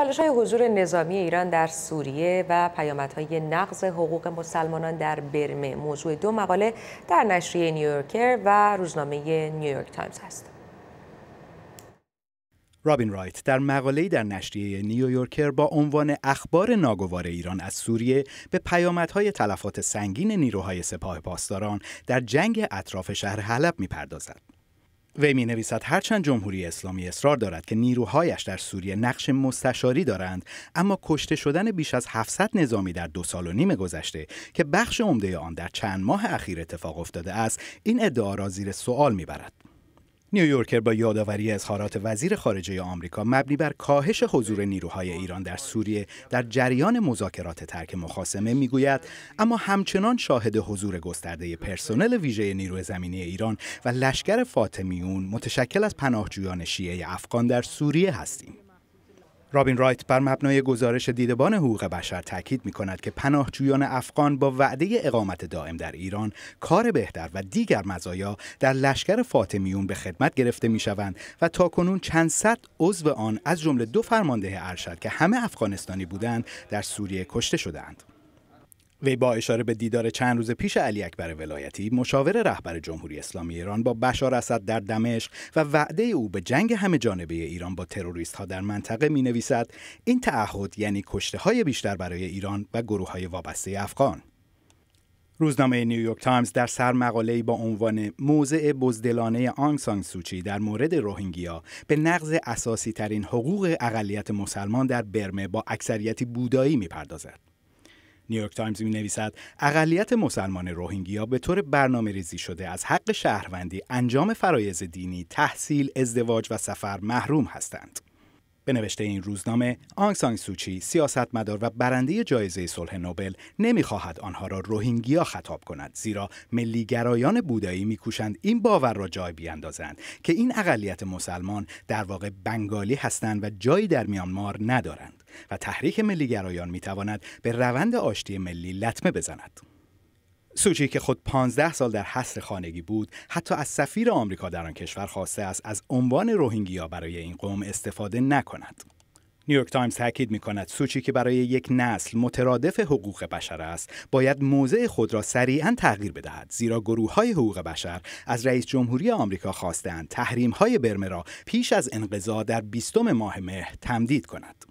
چالش های حضور نظامی ایران در سوریه و پیامدهای نقض حقوق مسلمانان در برمه موضوع دو مقاله در نشریه نیویورکر و روزنامه نیویورک تایمز است. رابین رایت در مقاله‌ای در نشریه نیویورکر با عنوان اخبار ناگوار ایران از سوریه به پیامدهای تلفات سنگین نیروهای سپاه پاسداران در جنگ اطراف شهر حلب می‌پردازد. وی می نویسد هرچند جمهوری اسلامی اصرار دارد که نیروهایش در سوریه نقش مستشاری دارند اما کشته شدن بیش از 700 نظامی در دو سال و نیم گذشته که بخش عمده آن در چند ماه اخیر اتفاق افتاده است این ادعا را زیر سوال میبرد نیویورکر با یادآوری اظهارات وزیر خارجه آمریکا مبنی بر کاهش حضور نیروهای ایران در سوریه در جریان مذاکرات ترک مخاسمه میگوید اما همچنان شاهد حضور گسترده پرسنل ویژه نیرو زمینی ایران و لشکر فاطمیون متشکل از پناهجویان شیعه افغان در سوریه هستیم رابین رایت بر مبنای گزارش دیدبان حقوق بشر تاکید می کند که پناهجویان افغان با وعده اقامت دائم در ایران کار بهتر و دیگر مزایا در لشکر فاطمیون به خدمت گرفته می شوند و تا کنون چند صد عضو آن از جمله دو فرمانده ارشد که همه افغانستانی بودند در سوریه کشته شدند. وی با اشاره به دیدار چند روز پیش علی اکبر ولایتی مشاور رهبر جمهوری اسلامی ایران با بشار اسد در دمشق و وعده او به جنگ همه جانبه ایران با تروریست ها در منطقه می نویسد این تعهد یعنی کشته های بیشتر برای ایران و گروه های وابسته افغان روزنامه نیویورک تایمز در سر مقاله‌ای با عنوان موضع بزدلانه آنگ سوچی در مورد روهینگیا به نقض اساسی ترین حقوق اقلیت مسلمان در برمه با اکثریتی بودایی می‌پردازد. نیویورک تایمز می نویسد اقلیت مسلمان روهینگیا به طور برنامه ریزی شده از حق شهروندی انجام فرایز دینی تحصیل ازدواج و سفر محروم هستند به نوشته این روزنامه آنگ سانگ سوچی سیاستمدار و برنده جایزه صلح نوبل نمیخواهد آنها را روهینگیا خطاب کند زیرا ملیگرایان بودایی میکوشند این باور را جای بیاندازند که این اقلیت مسلمان در واقع بنگالی هستند و جایی در میانمار ندارند و تحریک ملیگرایان میتواند به روند آشتی ملی لطمه بزند سوچی که خود 15 سال در حصر خانگی بود حتی از سفیر آمریکا در آن کشور خواسته است از عنوان روهینگیا برای این قوم استفاده نکند نیویورک تایمز تاکید میکند سوچی که برای یک نسل مترادف حقوق بشر است باید موضع خود را سریعا تغییر بدهد زیرا گروه های حقوق بشر از رئیس جمهوری آمریکا خواستند تحریم های برمه را پیش از انقضا در بیستم ماه مه تمدید کند